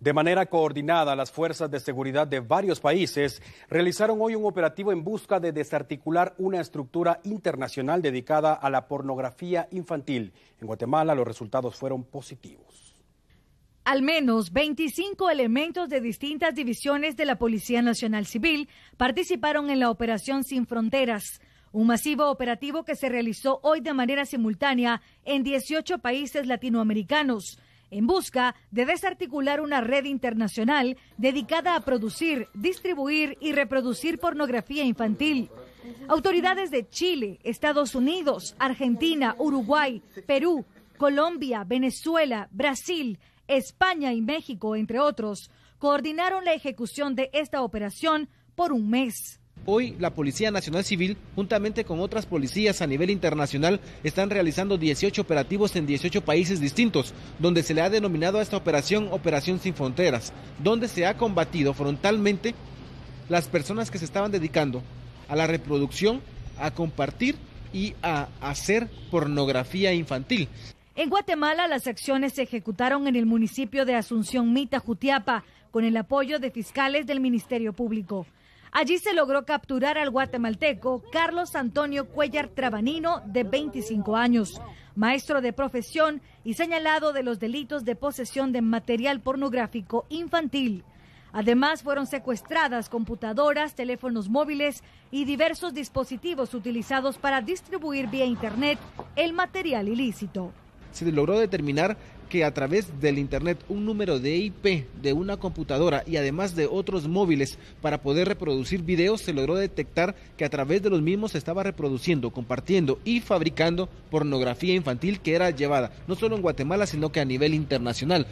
De manera coordinada, las fuerzas de seguridad de varios países realizaron hoy un operativo en busca de desarticular una estructura internacional dedicada a la pornografía infantil. En Guatemala los resultados fueron positivos. Al menos 25 elementos de distintas divisiones de la Policía Nacional Civil participaron en la Operación Sin Fronteras, un masivo operativo que se realizó hoy de manera simultánea en 18 países latinoamericanos en busca de desarticular una red internacional dedicada a producir, distribuir y reproducir pornografía infantil. Autoridades de Chile, Estados Unidos, Argentina, Uruguay, Perú, Colombia, Venezuela, Brasil, España y México, entre otros, coordinaron la ejecución de esta operación por un mes. Hoy la Policía Nacional Civil, juntamente con otras policías a nivel internacional, están realizando 18 operativos en 18 países distintos, donde se le ha denominado a esta operación Operación Sin Fronteras, donde se ha combatido frontalmente las personas que se estaban dedicando a la reproducción, a compartir y a hacer pornografía infantil. En Guatemala las acciones se ejecutaron en el municipio de Asunción Mita, Jutiapa, con el apoyo de fiscales del Ministerio Público. Allí se logró capturar al guatemalteco Carlos Antonio Cuellar Trabanino, de 25 años, maestro de profesión y señalado de los delitos de posesión de material pornográfico infantil. Además, fueron secuestradas computadoras, teléfonos móviles y diversos dispositivos utilizados para distribuir vía Internet el material ilícito se logró determinar que a través del Internet un número de IP de una computadora y además de otros móviles para poder reproducir videos, se logró detectar que a través de los mismos se estaba reproduciendo, compartiendo y fabricando pornografía infantil que era llevada no solo en Guatemala, sino que a nivel internacional.